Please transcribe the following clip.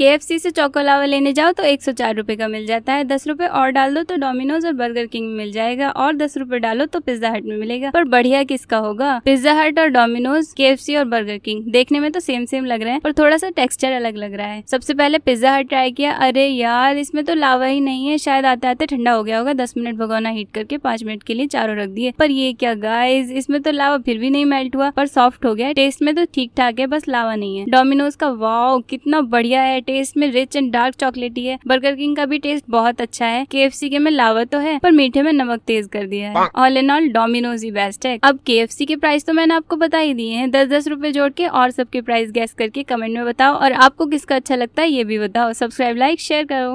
के से लावा लेने जाओ तो एक सौ का मिल जाता है दस रुपये और डाल दो तो डोमिनोज और बर्गर किंग में मिल जाएगा और दस रुपये डालो तो पिज्जा हट में मिलेगा पर बढ़िया किसका होगा पिज्जा हट और डोमिनोज के और बर्गर किंग देखने में तो सेम सेम लग रहा है पर थोड़ा सा टेक्सचर अलग लग रहा है सबसे पहले पिज्जा हट ट्राई किया अरे यार इसमें तो लावा ही नहीं है शायद आते आते ठंडा हो गया होगा दस मिनट भगवाना हीट करके पांच मिनट के लिए चारों रख दिए पर ये क्या गाइज इसमें तो लावा फिर भी नहीं मेल्ट हुआ पर सॉफ्ट हो गया टेस्ट में तो ठीक ठाक है बस लावा नहीं है डोमिनोज का वाव कितना बढ़िया है टेस्ट में रिच एंड डार्क चॉकलेटी है बर्गर किंग का भी टेस्ट बहुत अच्छा है के के में लावत तो है पर मीठे में नमक तेज कर दिया है ऑल एंड ऑल डोमिनोज ही बेस्ट है अब के के प्राइस तो मैंने आपको बता ही दिए हैं दस दस रूपए जोड़ के और सबके प्राइस गैस करके कमेंट में बताओ और आपको किसका अच्छा लगता है ये भी बताओ सब्सक्राइब लाइक शेयर करो